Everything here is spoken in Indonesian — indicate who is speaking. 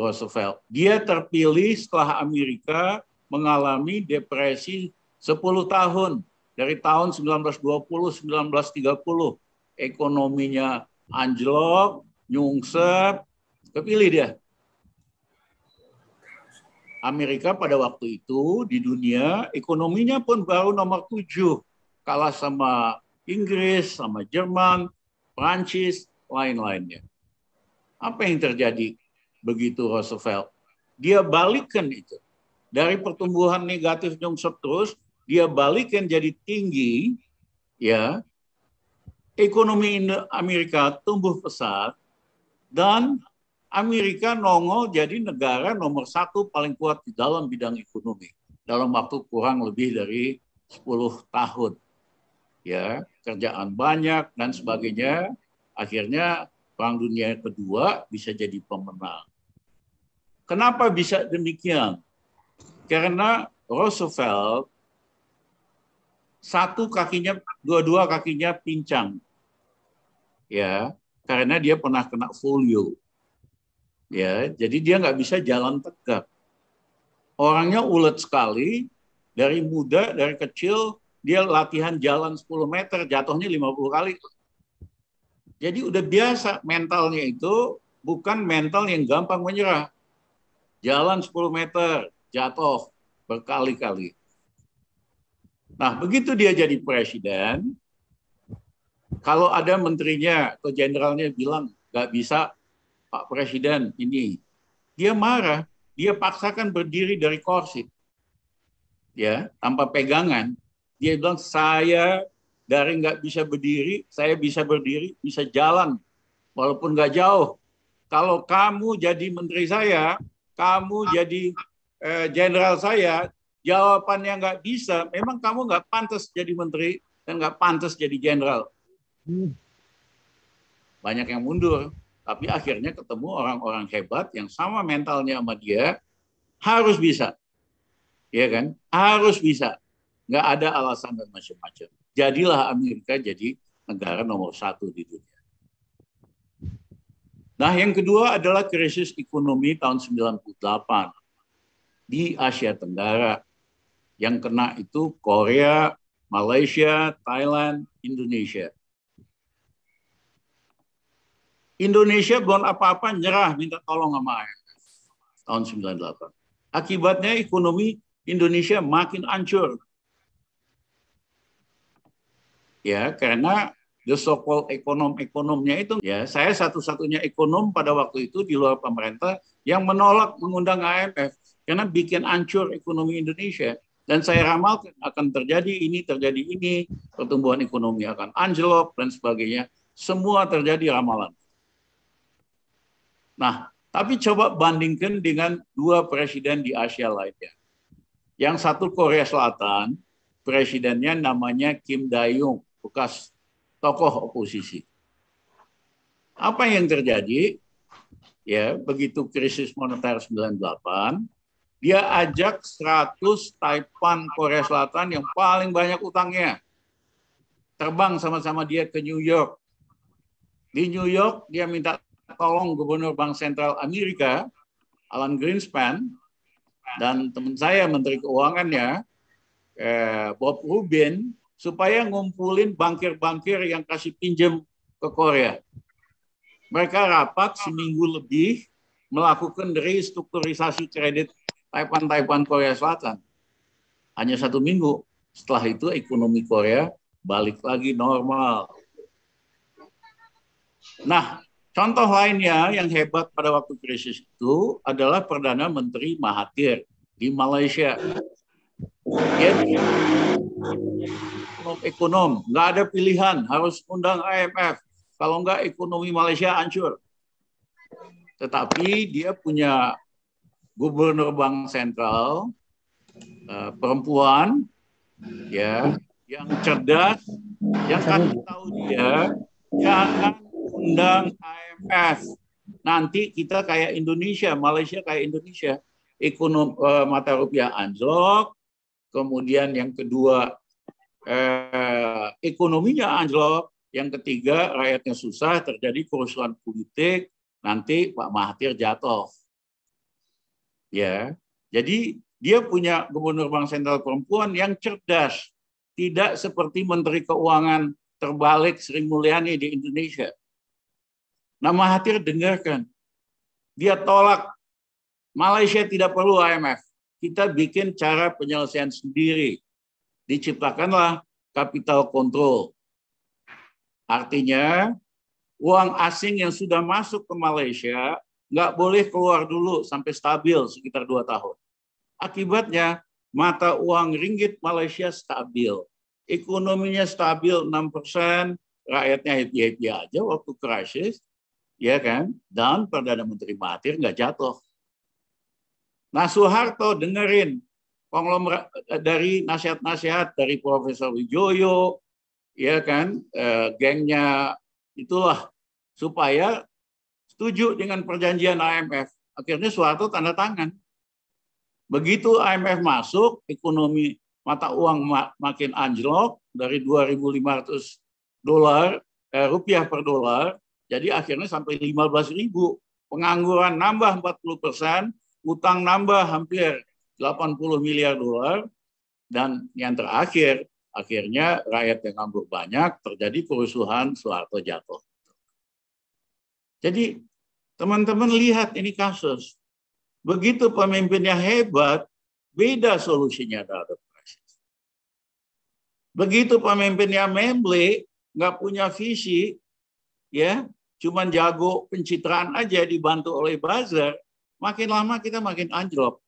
Speaker 1: Roosevelt. Dia terpilih setelah Amerika mengalami depresi 10 tahun dari tahun 1920-1930. Ekonominya anjlok, nyungsep, kepilih dia. Amerika pada waktu itu di dunia ekonominya pun baru nomor tujuh kalah sama Inggris, sama Jerman, Prancis, lain-lainnya. Apa yang terjadi? begitu Roosevelt. Dia balikkan itu. Dari pertumbuhan negatif nyungsep terus, dia balikkan jadi tinggi, ya. Ekonomi Amerika tumbuh pesat dan Amerika nongol jadi negara nomor satu paling kuat di dalam bidang ekonomi dalam waktu kurang lebih dari 10 tahun. Ya, kerjaan banyak dan sebagainya. Akhirnya Perang Dunia Kedua bisa jadi pemenang. Kenapa bisa demikian? Karena Roosevelt satu kakinya, dua-dua kakinya pincang. Ya, karena dia pernah kena folio. Ya, jadi dia nggak bisa jalan tegak. Orangnya ulet sekali, dari muda, dari kecil, dia latihan jalan 10 meter, jatuhnya 50 kali. Jadi udah biasa mentalnya itu bukan mental yang gampang menyerah jalan 10 meter, jatuh berkali-kali. Nah, begitu dia jadi presiden, kalau ada menterinya atau jenderalnya bilang, nggak bisa Pak Presiden ini, dia marah, dia paksakan berdiri dari kursi. Ya, tanpa pegangan, dia bilang, saya dari nggak bisa berdiri, saya bisa berdiri, bisa jalan, walaupun nggak jauh. Kalau kamu jadi menteri saya, kamu jadi eh, jenderal eh, saya, jawabannya nggak bisa, memang kamu nggak pantas jadi menteri dan nggak pantas jadi jenderal. Hmm. Banyak yang mundur, tapi akhirnya ketemu orang-orang hebat yang sama mentalnya sama dia, harus bisa. ya kan? Harus bisa. Nggak ada alasan dan macam-macam. Jadilah Amerika jadi negara nomor satu di dunia. Nah, yang kedua adalah krisis ekonomi tahun 98 di Asia Tenggara. Yang kena itu Korea, Malaysia, Thailand, Indonesia. Indonesia bukan apa-apa nyerah minta tolong sama IMF tahun 98. Akibatnya ekonomi Indonesia makin hancur. Ya, karena the so called ekonom-ekonomnya itu ya saya satu-satunya ekonom pada waktu itu di luar pemerintah yang menolak mengundang IMF karena bikin ancur ekonomi Indonesia dan saya ramalkan akan terjadi ini terjadi ini pertumbuhan ekonomi akan anjlok dan sebagainya semua terjadi ramalan. Nah, tapi coba bandingkan dengan dua presiden di Asia lainnya. Yang satu Korea Selatan, presidennya namanya Kim Dae-jung, bekas tokoh oposisi. Apa yang terjadi? Ya, begitu krisis moneter 98, dia ajak 100 Taipan Korea Selatan yang paling banyak utangnya. Terbang sama-sama dia ke New York. Di New York dia minta tolong Gubernur Bank Sentral Amerika, Alan Greenspan, dan teman saya Menteri Keuangannya, eh, Bob Rubin, supaya ngumpulin bankir-bankir yang kasih pinjam ke Korea. Mereka rapat seminggu lebih melakukan restrukturisasi kredit taiwan-taiwan Korea Selatan. Hanya satu minggu. Setelah itu ekonomi Korea balik lagi normal. Nah, contoh lainnya yang hebat pada waktu krisis itu adalah Perdana Menteri Mahathir di Malaysia. Dia ekonom-ekonom. Nggak ada pilihan, harus undang IMF. Kalau nggak ekonomi Malaysia hancur. Tetapi dia punya gubernur bank sentral uh, perempuan ya yang cerdas yang kan tahu dia jangan undang IMF nanti kita kayak Indonesia Malaysia kayak Indonesia ekonom uh, mata rupiah anjlok kemudian yang kedua eh, ekonominya anjlok, yang ketiga rakyatnya susah, terjadi kerusuhan politik, nanti Pak Mahathir jatuh. Ya, jadi dia punya gubernur bank sentral perempuan yang cerdas, tidak seperti menteri keuangan terbalik Sri Mulyani di Indonesia. Nah Mahathir dengarkan, dia tolak Malaysia tidak perlu IMF, kita bikin cara penyelesaian sendiri diciptakanlah capital control. Artinya, uang asing yang sudah masuk ke Malaysia nggak boleh keluar dulu sampai stabil sekitar dua tahun. Akibatnya, mata uang ringgit Malaysia stabil. Ekonominya stabil 6 persen, rakyatnya happy-happy aja waktu krisis, ya kan? Dan Perdana Menteri Mahathir nggak jatuh. Nah Soeharto dengerin konglomerat eh, dari nasihat-nasihat dari Profesor Wijoyo, ya kan, eh, gengnya itulah supaya setuju dengan perjanjian IMF. Akhirnya suatu tanda tangan. Begitu IMF masuk, ekonomi mata uang makin anjlok dari 2.500 dolar eh, rupiah per dolar, jadi akhirnya sampai 15.000. Pengangguran nambah 40 persen, utang nambah hampir 80 miliar dolar dan yang terakhir akhirnya rakyat yang ambruk banyak terjadi kerusuhan Soeharto jatuh. Jadi teman-teman lihat ini kasus. Begitu pemimpinnya hebat, beda solusinya terhadap krisis. Begitu pemimpinnya memble, nggak punya visi, ya cuman jago pencitraan aja dibantu oleh buzzer, makin lama kita makin anjlok.